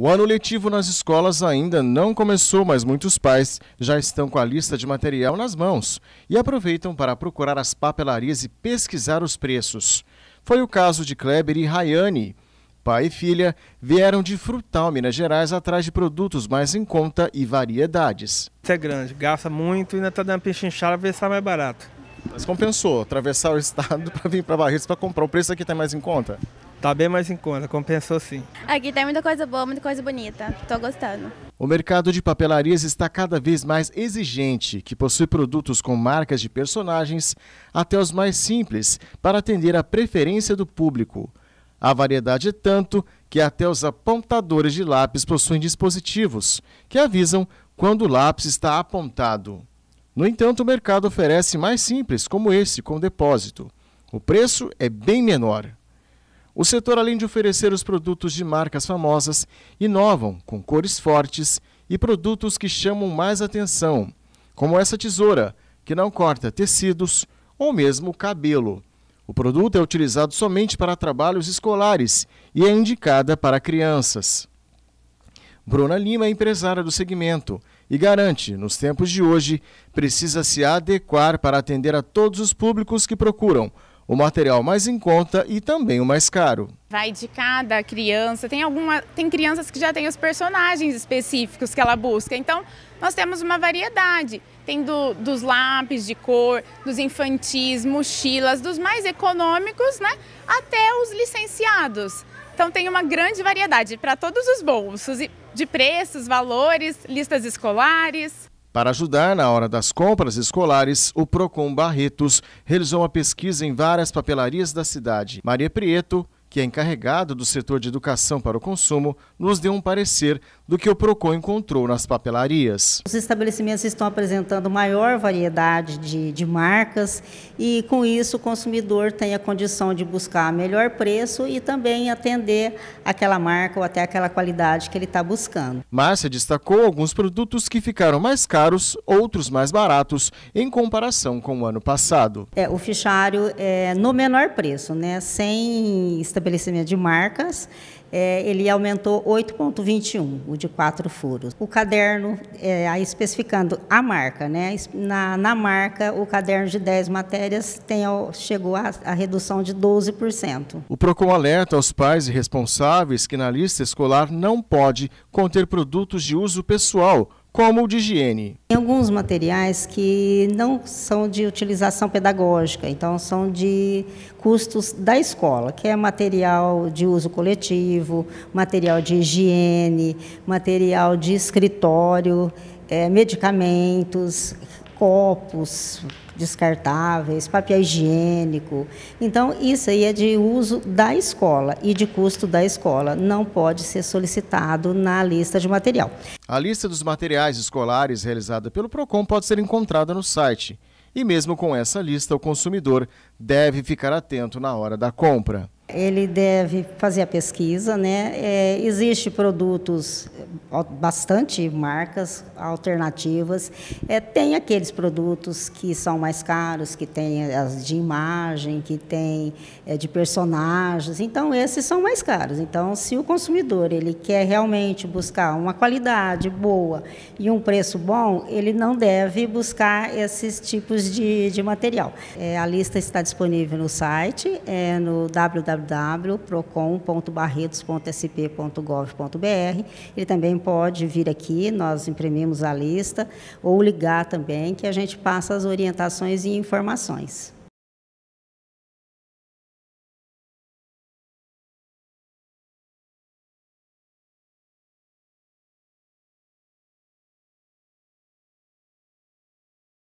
O ano letivo nas escolas ainda não começou, mas muitos pais já estão com a lista de material nas mãos e aproveitam para procurar as papelarias e pesquisar os preços. Foi o caso de Kleber e Rayane. Pai e filha vieram de Frutal, Minas Gerais, atrás de produtos mais em conta e variedades. Isso é grande, gasta muito e ainda está dando pechinchada para ver se está mais barato. Mas compensou atravessar o estado para vir para Barretos para comprar. O preço aqui está mais em conta? está bem mais em conta, compensou sim. Aqui tem muita coisa boa, muita coisa bonita. estou gostando. O mercado de papelarias está cada vez mais exigente, que possui produtos com marcas de personagens até os mais simples, para atender a preferência do público. A variedade é tanto que até os apontadores de lápis possuem dispositivos que avisam quando o lápis está apontado. No entanto, o mercado oferece mais simples, como esse, com depósito. O preço é bem menor. O setor, além de oferecer os produtos de marcas famosas, inovam com cores fortes e produtos que chamam mais atenção, como essa tesoura, que não corta tecidos ou mesmo cabelo. O produto é utilizado somente para trabalhos escolares e é indicada para crianças. Bruna Lima é empresária do segmento e garante, nos tempos de hoje, precisa se adequar para atender a todos os públicos que procuram o material mais em conta e também o mais caro. Vai de cada criança, tem alguma, tem crianças que já têm os personagens específicos que ela busca. Então, nós temos uma variedade, tem do, dos lápis de cor, dos infantis, mochilas, dos mais econômicos, né, até os licenciados. Então tem uma grande variedade para todos os bolsos e de preços, valores, listas escolares. Para ajudar na hora das compras escolares, o Procon Barretos realizou uma pesquisa em várias papelarias da cidade. Maria Prieto, que é encarregado do setor de educação para o consumo, nos deu um parecer do que o PROCON encontrou nas papelarias. Os estabelecimentos estão apresentando maior variedade de, de marcas e, com isso, o consumidor tem a condição de buscar melhor preço e também atender aquela marca ou até aquela qualidade que ele está buscando. Márcia destacou alguns produtos que ficaram mais caros, outros mais baratos, em comparação com o ano passado. É, o fichário é no menor preço, né? sem estabelecimento de marcas, é, ele aumentou 8,21, o de quatro furos. O caderno, é, aí especificando a marca, né? Na, na, marca, o caderno de 10 matérias tem, chegou a, a redução de 12%. O PROCON alerta aos pais e responsáveis que na lista escolar não pode conter produtos de uso pessoal, como o de higiene. Tem alguns materiais que não são de utilização pedagógica, então são de custos da escola, que é material de uso coletivo, material de higiene, material de escritório, é, medicamentos, copos descartáveis, papel higiênico. Então, isso aí é de uso da escola e de custo da escola. Não pode ser solicitado na lista de material. A lista dos materiais escolares realizada pelo PROCON pode ser encontrada no site. E mesmo com essa lista, o consumidor deve ficar atento na hora da compra. Ele deve fazer a pesquisa, né? É, existe produtos, bastante marcas alternativas. É, tem aqueles produtos que são mais caros, que tem as de imagem, que tem é, de personagens. Então, esses são mais caros. Então, se o consumidor ele quer realmente buscar uma qualidade boa e um preço bom, ele não deve buscar esses tipos de, de material. É, a lista está disponível no site, é no www www.procon.barretos.sp.gov.br. Ele também pode vir aqui, nós imprimimos a lista, ou ligar também, que a gente passa as orientações e informações.